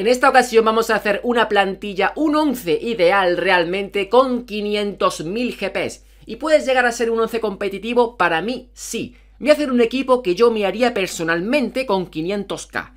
En esta ocasión vamos a hacer una plantilla, un 11 ideal realmente con 500.000 GPs. ¿Y puedes llegar a ser un 11 competitivo? Para mí, sí. Voy a hacer un equipo que yo me haría personalmente con 500k.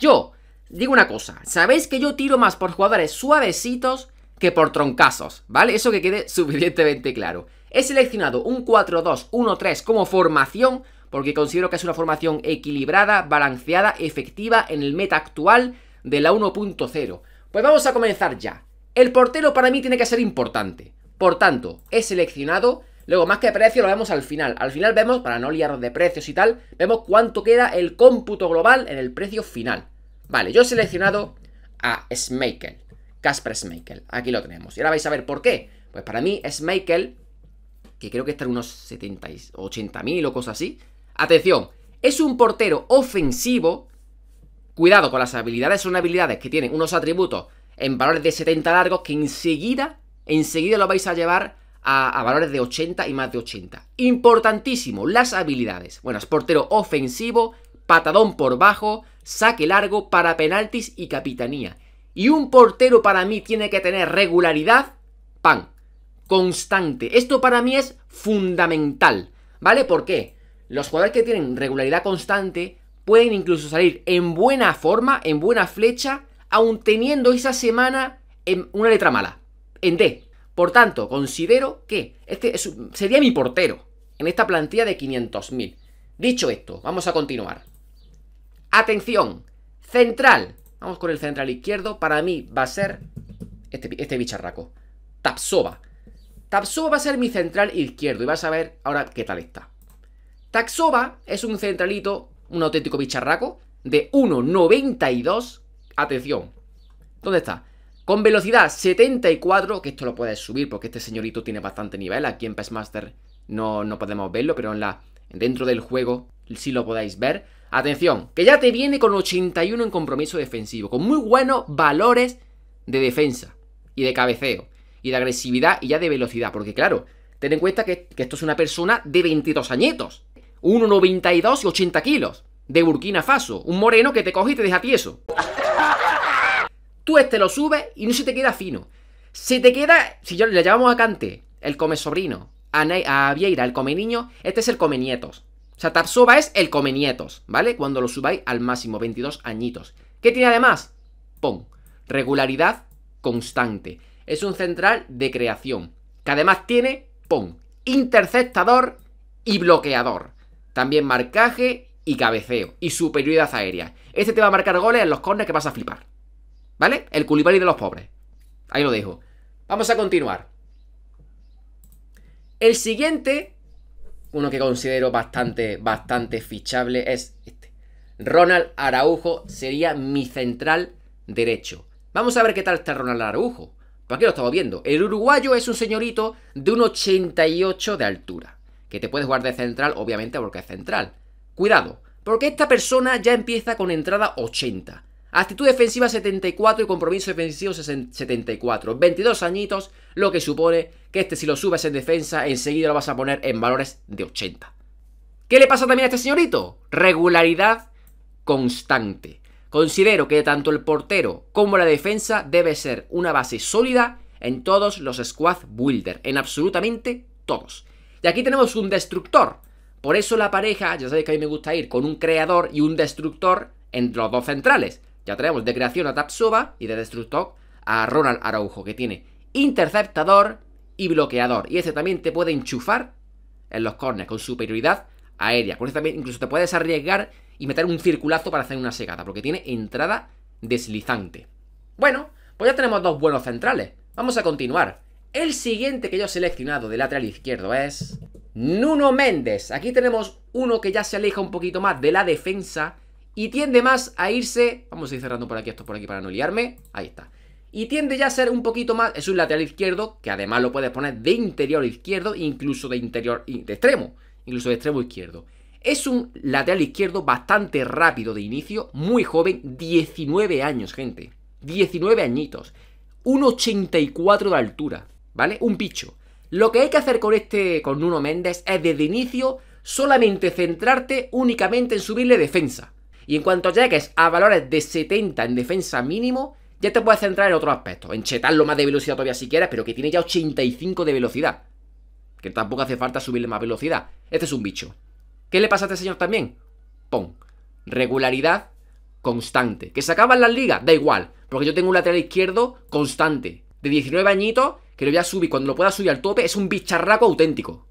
Yo, digo una cosa, sabéis que yo tiro más por jugadores suavecitos que por troncazos, ¿vale? Eso que quede suficientemente claro. He seleccionado un 4-2-1-3 como formación, porque considero que es una formación equilibrada, balanceada, efectiva en el meta actual de la 1.0. Pues vamos a comenzar ya. El portero para mí tiene que ser importante. Por tanto, he seleccionado Luego, más que precio, lo vemos al final. Al final vemos, para no liarnos de precios y tal, vemos cuánto queda el cómputo global en el precio final. Vale, yo he seleccionado a Smeichel. Casper Smeikel. Aquí lo tenemos. Y ahora vais a ver por qué. Pues para mí, Smeikel. que creo que está en unos 70, 80 mil o cosas así. Atención, es un portero ofensivo Cuidado con las habilidades, son habilidades que tienen unos atributos en valores de 70 largos que enseguida, enseguida lo vais a llevar a, valores de 80 y más de 80. Importantísimo, las habilidades. Bueno, es portero ofensivo, patadón por bajo, saque largo para penaltis y capitanía. Y un portero para mí tiene que tener regularidad, pan, constante. Esto para mí es fundamental, ¿vale? ¿Por qué? Los jugadores que tienen regularidad constante pueden incluso salir en buena forma, en buena flecha, aun teniendo esa semana en una letra mala, en D. Por tanto, considero que este sería mi portero en esta plantilla de 500.000. Dicho esto, vamos a continuar. Atención, central. Vamos con el central izquierdo. Para mí va a ser este, este, bicharraco. Tapsova. Tapsova va a ser mi central izquierdo y vas a ver ahora qué tal está. Tapsova es un centralito un auténtico bicharraco, de 1,92. Atención, ¿dónde está? Con velocidad 74, que esto lo puedes subir porque este señorito tiene bastante nivel. Aquí en Passmaster no, no podemos verlo, pero en la, dentro del juego sí lo podáis ver. Atención, que ya te viene con 81 en compromiso defensivo, con muy buenos valores de defensa y de cabeceo y de agresividad y ya de velocidad. Porque claro, ten en cuenta que, que esto es una persona de 22 añitos. 1,92 y 80 kilos, de Burkina Faso, un moreno que te coge y te deja tieso. Tú este lo subes y no se te queda fino. Se te queda, si yo le llamamos a Cante, el come sobrino, a, Vieira, el come niño, este es el come nietos. O sea, es el come nietos, ¿vale? Cuando lo subáis al máximo, 22 añitos. ¿Qué tiene además? Pon, regularidad constante. Es un central de creación, que además tiene, pon, interceptador y bloqueador. También marcaje y cabeceo. Y superioridad aérea. Este te va a marcar goles en los corners que vas a flipar. ¿Vale? El culibari de los pobres. Ahí lo dejo. Vamos a continuar. El siguiente, uno que considero bastante, bastante fichable, es este. Ronald Araujo sería mi central derecho. Vamos a ver qué tal está Ronald Araujo. Por pues aquí lo estamos viendo. El uruguayo es un señorito de un 88 de altura que te puedes jugar de central, obviamente porque es central. Cuidado, porque esta persona ya empieza con entrada 80. Actitud defensiva 74 y compromiso defensivo 74. 22 añitos, lo que supone que este si lo subes en defensa, enseguida lo vas a poner en valores de 80. ¿Qué le pasa también a este señorito? Regularidad constante. Considero que tanto el portero como la defensa debe ser una base sólida en todos los squad builder, en absolutamente todos. Y aquí tenemos un destructor. Por eso la pareja, ya sabéis que a mí me gusta ir con un creador y un destructor entre los dos centrales. Ya tenemos de creación a Tapsova y de destructor a Ronald Araujo, que tiene interceptador y bloqueador. Y ese también te puede enchufar en los corners con superioridad aérea. Con también incluso te puedes arriesgar y meter un circulazo para hacer una segada, porque tiene entrada deslizante. Bueno, pues ya tenemos dos buenos centrales. Vamos a continuar. El siguiente que yo he seleccionado de lateral izquierdo es... Nuno Méndez. Aquí tenemos uno que ya se aleja un poquito más de la defensa y tiende más a irse... Vamos a ir cerrando por aquí esto por aquí para no liarme. Ahí está. Y tiende ya a ser un poquito más... Es un lateral izquierdo que además lo puedes poner de interior izquierdo, incluso de interior... de extremo. Incluso de extremo izquierdo. Es un lateral izquierdo bastante rápido de inicio, muy joven, 19 años, gente. 19 añitos. 1,84 de altura. ¿vale? Un bicho. Lo que hay que hacer con este, con Nuno Méndez, es desde inicio solamente centrarte únicamente en subirle defensa. Y en cuanto llegues a valores de 70 en defensa mínimo, ya te puedes centrar en otro aspecto En chetarlo más de velocidad todavía si quieres, pero que tiene ya 85 de velocidad. Que tampoco hace falta subirle más velocidad. Este es un bicho. ¿Qué le pasa a este señor también? Pon. Regularidad constante. Que se acaban las ligas, da igual. Porque yo tengo un lateral izquierdo constante. De 19 añitos que lo ya a cuando lo pueda subir al tope, es un bicharraco auténtico.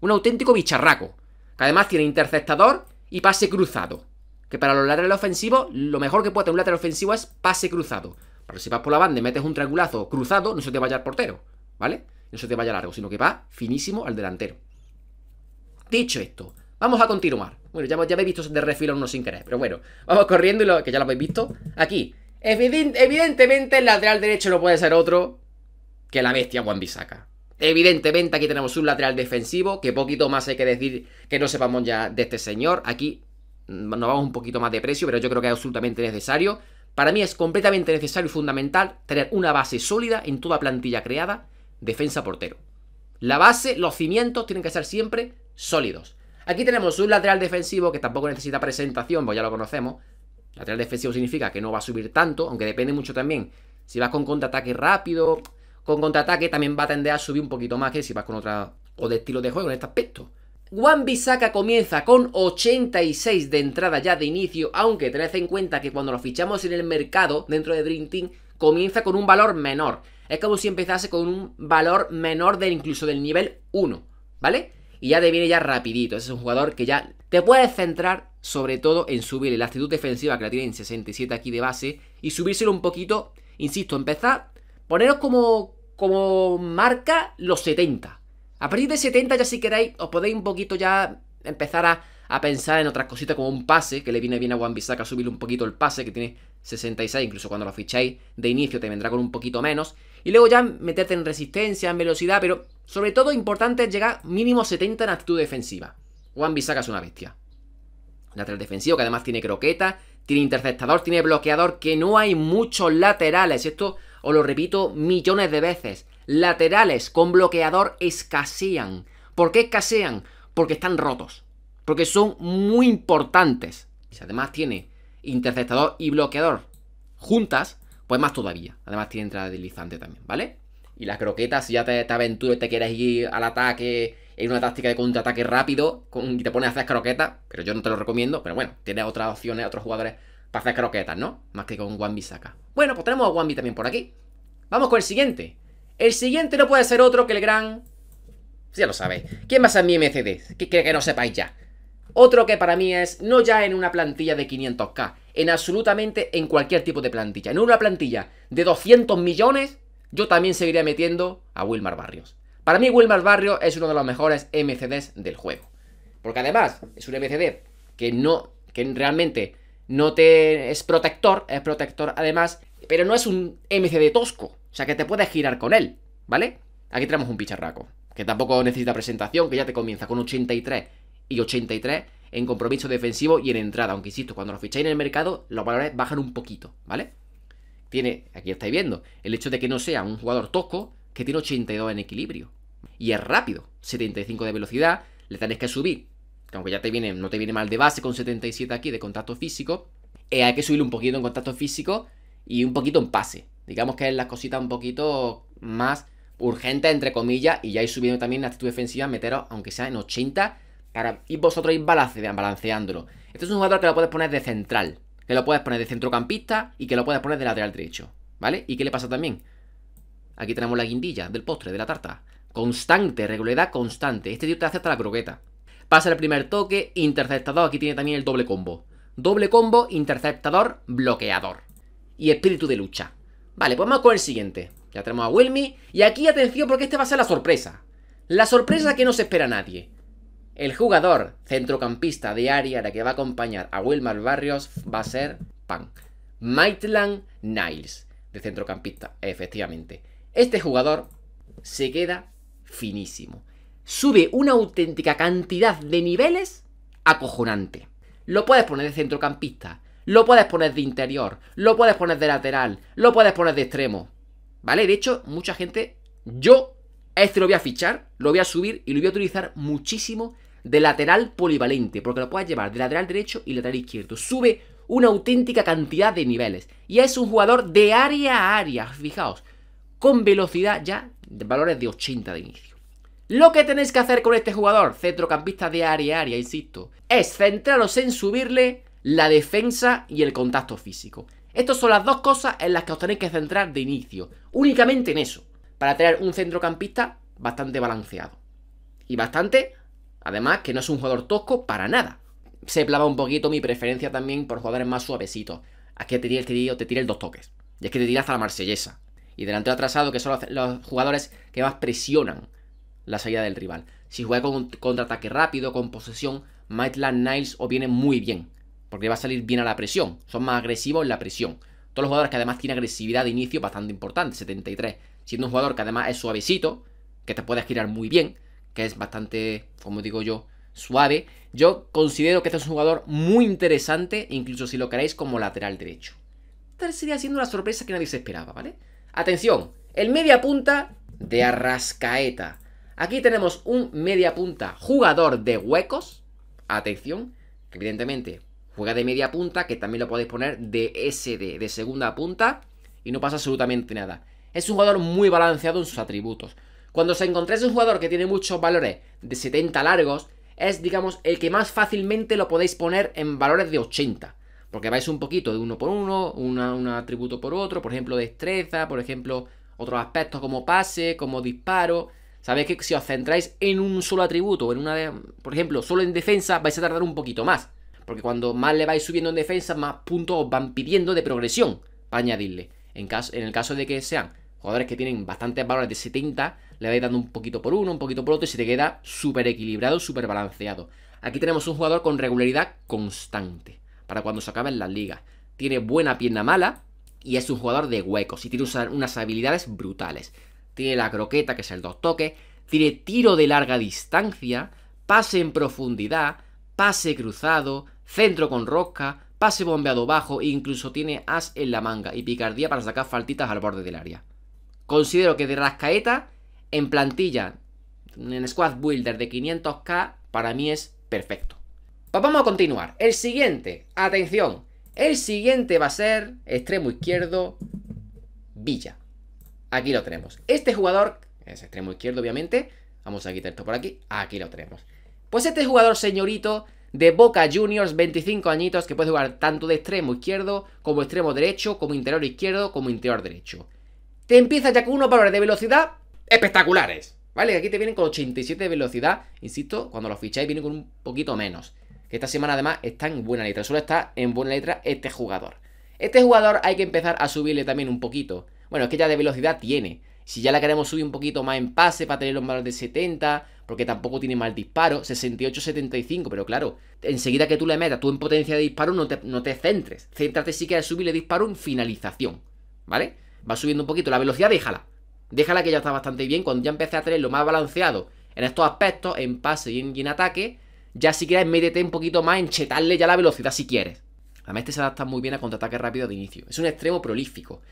Un auténtico bicharraco. Que además tiene interceptador y pase cruzado. Que para los laterales ofensivos, lo mejor que puede tener un lateral ofensivo es pase cruzado. Pero si vas por la banda y metes un triangulazo cruzado, no se te vaya al portero, ¿vale? No se te vaya largo, sino que va finísimo al delantero. Dicho esto, vamos a continuar. Bueno, ya, ya he visto de refilón uno sin querer, pero bueno, vamos corriendo y lo, que ya lo habéis visto. Aquí, evidentemente el lateral derecho no puede ser otro que la bestia Juan Bisaca. Evidentemente aquí tenemos un lateral defensivo, que poquito más hay que decir que no sepamos ya de este señor. Aquí mm, nos vamos un poquito más de precio, pero yo creo que es absolutamente necesario. Para mí es completamente necesario y fundamental tener una base sólida en toda plantilla creada, defensa portero. La base, los cimientos tienen que ser siempre sólidos. Aquí tenemos un lateral defensivo que tampoco necesita presentación, pues ya lo conocemos. Lateral defensivo significa que no va a subir tanto, aunque depende mucho también si vas con contraataque rápido, con contraataque también va a tender a subir un poquito más que si vas con otra o de estilo de juego en este aspecto. Juan Saka comienza con 86 de entrada ya de inicio, aunque tened en cuenta que cuando lo fichamos en el mercado dentro de Dream Team comienza con un valor menor. Es como si empezase con un valor menor del incluso del nivel 1, ¿vale? Y ya te viene ya rapidito, es un jugador que ya te puedes centrar sobre todo en subirle la actitud defensiva que la tiene en 67 aquí de base y subírselo un poquito, insisto, empezar Poneros como, como marca los 70. A partir de 70 ya si queréis, os podéis un poquito ya empezar a, pensar en otras cositas como un pase, que le viene bien a Juan bisaca subir un poquito el pase, que tiene 66, incluso cuando lo ficháis de inicio te vendrá con un poquito menos. Y luego ya meterte en resistencia, en velocidad, pero sobre todo importante es llegar mínimo 70 en actitud defensiva. Juan bisaca es una bestia. Lateral defensivo que además tiene croqueta, tiene interceptador, tiene bloqueador, que no hay muchos laterales. Esto o lo repito millones de veces, laterales con bloqueador escasean. ¿Por qué escasean? Porque están rotos, porque son muy importantes. Y si además tiene interceptador y bloqueador juntas, pues más todavía. Además tiene entrada deslizante también, ¿vale? Y las croquetas, si ya te, aventuras y te quieres ir al ataque en una táctica de contraataque rápido con, y te pones a hacer croquetas, pero yo no te lo recomiendo, pero bueno, tienes otras opciones, otros jugadores para hacer croquetas, ¿no? Más que con Wambi saca. Bueno, pues tenemos a Wambi también por aquí. Vamos con el siguiente. El siguiente no puede ser otro que el gran... Pues ya lo sabéis. ¿Quién va a ser mi MCD? Que, que no sepáis ya. Otro que para mí es, no ya en una plantilla de 500k, en absolutamente en cualquier tipo de plantilla. En una plantilla de 200 millones, yo también seguiría metiendo a Wilmar Barrios. Para mí Wilmar Barrios es uno de los mejores MCDs del juego. Porque además es un MCD que no, que realmente no te es protector, es protector además, pero no es un de tosco, o sea que te puedes girar con él, ¿vale? Aquí tenemos un picharraco, que tampoco necesita presentación, que ya te comienza con 83 y 83 en compromiso defensivo y en entrada, aunque insisto, cuando lo ficháis en el mercado, los valores bajan un poquito, ¿vale? Tiene, aquí estáis viendo, el hecho de que no sea un jugador tosco que tiene 82 en equilibrio y es rápido, 75 de velocidad, le tenéis que subir aunque ya te viene, no te viene mal de base con 77 aquí de contacto físico, eh, hay que subir un poquito en contacto físico y un poquito en pase. Digamos que es la cosita un poquito más urgente, entre comillas, y ya ir subiendo también la actitud defensiva, meteros aunque sea en 80, para y vosotros ir balanceándolo. Este es un jugador que lo puedes poner de central, que lo puedes poner de centrocampista y que lo puedes poner de lateral derecho, ¿vale? ¿Y qué le pasa también? Aquí tenemos la guindilla del postre, de la tarta. Constante, regularidad constante. Este tío te hace hasta la croqueta ser el primer toque, interceptador, aquí tiene también el doble combo. Doble combo, interceptador, bloqueador. Y espíritu de lucha. Vale, pues vamos con el siguiente. Ya tenemos a Wilmy. Y aquí atención porque este va a ser la sorpresa. La sorpresa que no se espera nadie. El jugador centrocampista de área la que va a acompañar a Wilmar Barrios va a ser Pan. Maitland Niles, de centrocampista, efectivamente. Este jugador se queda finísimo sube una auténtica cantidad de niveles acojonante. Lo puedes poner de centrocampista, lo puedes poner de interior, lo puedes poner de lateral, lo puedes poner de extremo. ¿Vale? De hecho, mucha gente, yo este lo voy a fichar, lo voy a subir y lo voy a utilizar muchísimo de lateral polivalente, porque lo puedes llevar de lateral derecho y lateral izquierdo. Sube una auténtica cantidad de niveles. Y es un jugador de área a área, fijaos, con velocidad ya de valores de 80 de inicio. Lo que tenéis que hacer con este jugador, centrocampista de área área, insisto, es centraros en subirle la defensa y el contacto físico. Estas son las dos cosas en las que os tenéis que centrar de inicio, únicamente en eso, para tener un centrocampista bastante balanceado. Y bastante, además, que no es un jugador tosco para nada. Se plava un poquito mi preferencia también por jugadores más suavecitos. Aquí te tira el tirillo, te tira el dos toques. Y es que te tira a la marsellesa. Y delantero atrasado, que son los jugadores que más presionan la salida del rival. Si juega con contraataque rápido, con posesión, Maitland Niles o viene muy bien, porque va a salir bien a la presión. Son más agresivos en la presión. Todos los jugadores que además tienen agresividad de inicio bastante importante, 73. Siendo un jugador que además es suavecito, que te puedes girar muy bien, que es bastante, como digo yo, suave. Yo considero que este es un jugador muy interesante, incluso si lo queréis como lateral derecho. Esta sería siendo una sorpresa que nadie se esperaba, ¿vale? Atención, el media punta de Arrascaeta. Aquí tenemos un media punta jugador de huecos. Atención, evidentemente juega de media punta, que también lo podéis poner de SD, de segunda punta, y no pasa absolutamente nada. Es un jugador muy balanceado en sus atributos. Cuando os encontréis un jugador que tiene muchos valores de 70 largos, es, digamos, el que más fácilmente lo podéis poner en valores de 80. Porque vais un poquito de uno por uno, un atributo por otro, por ejemplo, destreza, por ejemplo, otros aspectos como pase, como disparo, Sabéis que si os centráis en un solo atributo, en una por ejemplo, solo en defensa, vais a tardar un poquito más. Porque cuando más le vais subiendo en defensa, más puntos os van pidiendo de progresión para añadirle. En, caso, en el caso de que sean jugadores que tienen bastantes valores de 70, le vais dando un poquito por uno, un poquito por otro y se te queda súper equilibrado, súper balanceado. Aquí tenemos un jugador con regularidad constante para cuando se acaben las ligas. Tiene buena pierna mala y es un jugador de huecos y tiene unas habilidades brutales tiene la croqueta, que es el dos toques, tiene tiro de larga distancia, pase en profundidad, pase cruzado, centro con rosca, pase bombeado bajo e incluso tiene as en la manga y picardía para sacar faltitas al borde del área. Considero que de Rascaeta, en plantilla, en Squad Builder de 500k, para mí es perfecto. Pues vamos a continuar. El siguiente, atención, el siguiente va a ser extremo izquierdo, Villa. Aquí lo tenemos. Este jugador, es extremo izquierdo obviamente, vamos a quitar esto por aquí, aquí lo tenemos. Pues este jugador señorito de Boca Juniors, 25 añitos, que puede jugar tanto de extremo izquierdo como extremo derecho, como interior izquierdo, como interior derecho. Te empieza ya con unos valores de velocidad espectaculares, ¿vale? Aquí te vienen con 87 de velocidad, insisto, cuando lo ficháis vienen con un poquito menos. Que esta semana además está en buena letra, solo está en buena letra este jugador. Este jugador hay que empezar a subirle también un poquito bueno, es que ya de velocidad tiene. Si ya la queremos subir un poquito más en pase para tener los valor de 70, porque tampoco tiene mal disparo, 68-75, pero claro, enseguida que tú le metas tú en potencia de disparo no te, centres. Céntrate si quieres subirle disparo en finalización, ¿vale? Va subiendo un poquito la velocidad, déjala. Déjala que ya está bastante bien. Cuando ya empecé a lo más balanceado en estos aspectos, en pase y en, ataque, ya si quieres métete un poquito más en chetarle ya la velocidad si quieres. mí este se adapta muy bien a contraataque rápido de inicio. Es un extremo prolífico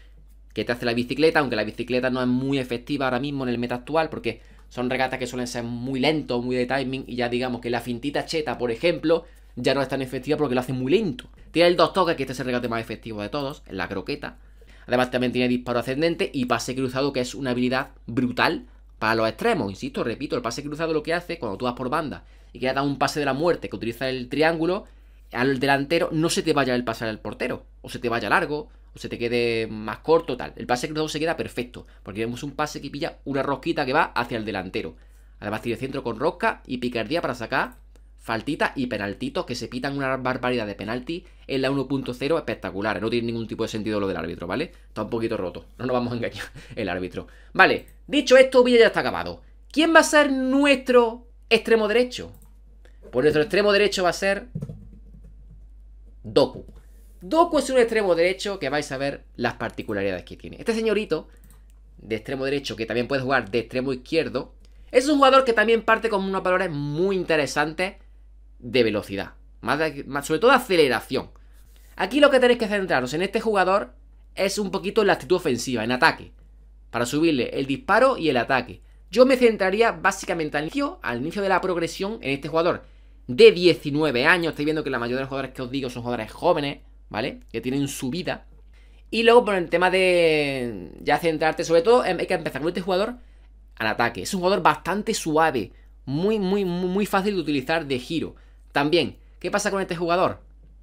que te hace la bicicleta, aunque la bicicleta no es muy efectiva ahora mismo en el meta actual, porque son regatas que suelen ser muy lentos, muy de timing, y ya digamos que la fintita cheta, por ejemplo, ya no es tan efectiva porque lo hace muy lento. Tiene el dos toques, que este es el regate más efectivo de todos, en la croqueta. Además también tiene disparo ascendente y pase cruzado, que es una habilidad brutal para los extremos. Insisto, repito, el pase cruzado lo que hace cuando tú vas por banda y quieres dar un pase de la muerte que utiliza el triángulo, al delantero no se te vaya el pase al portero, o se te vaya largo, o se te quede más corto, tal. El pase cruzado se queda perfecto, porque vemos un pase que pilla una rosquita que va hacia el delantero. Además tiene centro con rosca y picardía para sacar faltita y penaltitos que se pitan una barbaridad de penalti en la 1.0 espectacular. No tiene ningún tipo de sentido lo del árbitro, ¿vale? Está un poquito roto, no nos vamos a engañar el árbitro. Vale, dicho esto, Villa ya está acabado. ¿Quién va a ser nuestro extremo derecho? Pues nuestro extremo derecho va a ser Doku. Doku es un extremo derecho que vais a ver las particularidades que tiene. Este señorito, de extremo derecho, que también puede jugar de extremo izquierdo, es un jugador que también parte con unos valores muy interesantes de velocidad. Más, sobre todo aceleración. Aquí lo que tenéis que centraros en este jugador es un poquito en la actitud ofensiva, en ataque. Para subirle el disparo y el ataque. Yo me centraría básicamente al inicio, al inicio de la progresión en este jugador de 19 años. Estoy viendo que la mayoría de los jugadores que os digo son jugadores jóvenes. ¿vale? Que tienen su vida. Y luego, por el tema de ya centrarte, sobre todo em, hay que empezar con este jugador al ataque. Es un jugador bastante suave, muy, muy, muy fácil de utilizar de giro. También, ¿qué pasa con este jugador?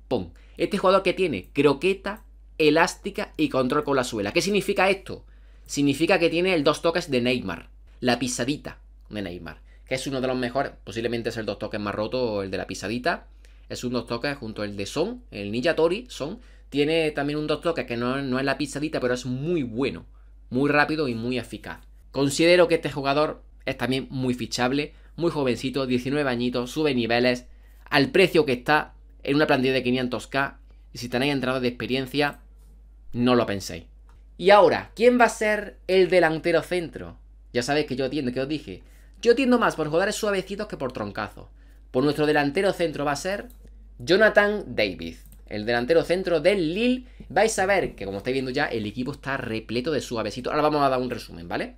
Pum. este jugador que tiene croqueta, elástica y control con la suela. ¿Qué significa esto? Significa que tiene el dos toques de Neymar, la pisadita de Neymar, que es uno de los mejores, posiblemente es el dos toques más roto, el de la pisadita es un dos toques junto al de Son, el Ninja Tori, Son. Tiene también un dos toques que no, no es la pizzadita, pero es muy bueno, muy rápido y muy eficaz. Considero que este jugador es también muy fichable, muy jovencito, 19 añitos, sube niveles, al precio que está en una plantilla de 500k. Y si tenéis entradas de experiencia, no lo penséis. Y ahora, ¿quién va a ser el delantero centro? Ya sabéis que yo tiendo, que os dije. Yo tiendo más por jugadores suavecitos que por troncazos. Por nuestro delantero centro va a ser Jonathan David. el delantero centro del Lille. Vais a ver que, como estáis viendo ya, el equipo está repleto de suavecitos. Ahora vamos a dar un resumen, ¿vale?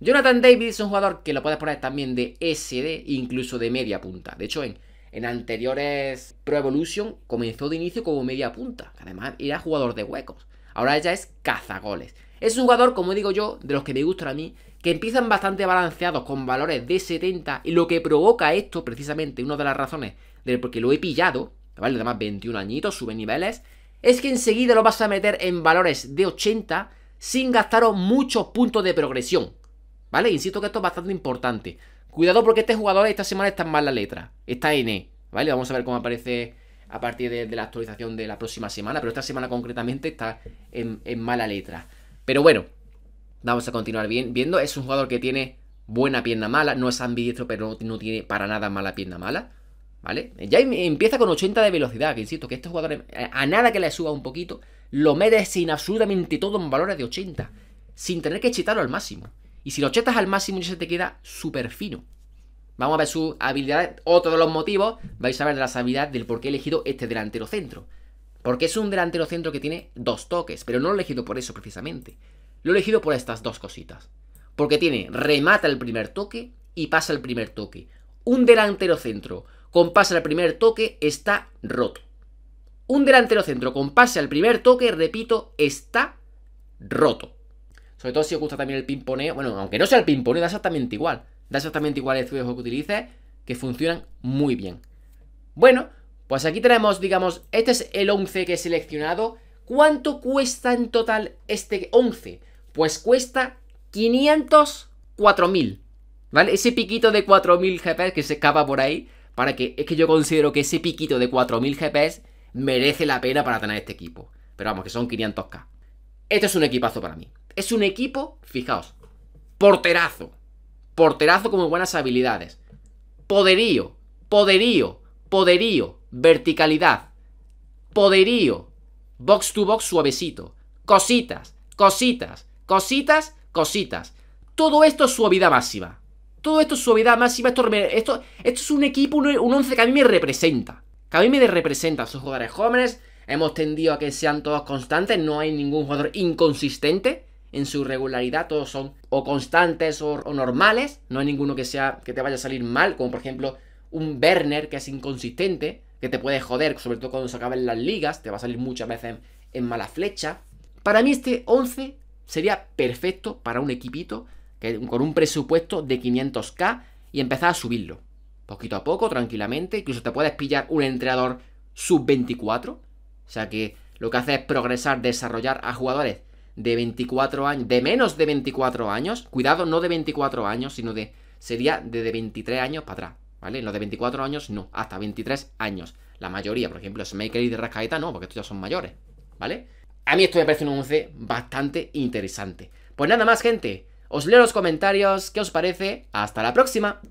Jonathan David es un jugador que lo puedes poner también de SD, incluso de media punta. De hecho, en, en anteriores Pro Evolution comenzó de inicio como media punta. Además, era jugador de huecos. Ahora ya es cazagoles. Es un jugador, como digo yo, de los que me gustan a mí, que empiezan bastante balanceados con valores de 70 y lo que provoca esto, precisamente, una de las razones del por qué lo he pillado, ¿vale? Además, 21 añitos, sube niveles, es que enseguida lo vas a meter en valores de 80 sin gastaros muchos puntos de progresión, ¿vale? Insisto que esto es bastante importante. Cuidado porque este jugador esta semana está en mala letra, está en E, ¿vale? Vamos a ver cómo aparece a partir de, la actualización de la próxima semana, pero esta semana concretamente está en, en mala letra. Pero bueno, vamos a continuar bien, viendo. Es un jugador que tiene buena pierna mala. No es ambidiestro, pero no, tiene para nada mala pierna mala. ¿Vale? Ya em-, empieza con 80 de velocidad, que insisto, que este jugador, eh, a nada que le suba un poquito, lo metes sin absolutamente todo en valores de 80, sin tener que chetarlo al máximo. Y si lo chetas al máximo ya se te queda súper fino. Vamos a ver su habilidades, otro de los motivos, vais a ver la las del por qué he elegido este delantero centro. Porque es un delantero centro que tiene dos toques, pero no lo he elegido por eso precisamente. Lo he elegido por estas dos cositas. Porque tiene, remata el primer toque y pasa el primer toque. Un delantero centro con pase al primer toque está roto. Un delantero centro con pase al primer toque, repito, está roto. Sobre todo si os gusta también el pimponeo. Bueno, aunque no sea el pimponeo, da exactamente igual. Da exactamente igual el juego que utilices, que funcionan muy bien. Bueno, pues aquí tenemos, digamos, este es el 11 que he seleccionado. ¿Cuánto cuesta en total este 11? Pues cuesta 504.000, ¿vale? Ese piquito de 4.000 GPS que se escapa por ahí, para que es que yo considero que ese piquito de 4.000 GPS merece la pena para tener este equipo. Pero vamos, que son 500k. Este es un equipazo para mí. Es un equipo, fijaos, porterazo. Porterazo con buenas habilidades. Poderío, poderío, poderío, verticalidad, poderío, box to box suavecito, cositas, cositas, cositas, cositas. Todo esto es suavidad máxima. Todo esto es suavidad máxima. Esto, esto, esto es un equipo, un, 11 once que a mí me representa. Que a mí me representa. Son jugadores jóvenes. Hemos tendido a que sean todos constantes. No hay ningún jugador inconsistente en su regularidad. Todos son o constantes o, normales. No hay ninguno que sea que te vaya a salir mal. Como por ejemplo un Werner que es inconsistente que te puede joder, sobre todo cuando se acaben las ligas, te va a salir muchas veces en, mala flecha. Para mí este 11 sería perfecto para un equipito que, con un presupuesto de 500k y empezar a subirlo. Poquito a poco, tranquilamente, incluso te puedes pillar un entrenador sub-24. O sea que lo que hace es progresar, desarrollar a jugadores de 24 años, de menos de 24 años. Cuidado, no de 24 años, sino de... Sería de 23 años para atrás. ¿vale? Los de 24 años no, hasta 23 años. La mayoría, por ejemplo, maker y de Rascaeta no, porque estos ya son mayores, ¿vale? A mí esto me parece un 11 bastante interesante. Pues nada más, gente. Os leo los comentarios, ¿qué os parece? Hasta la próxima.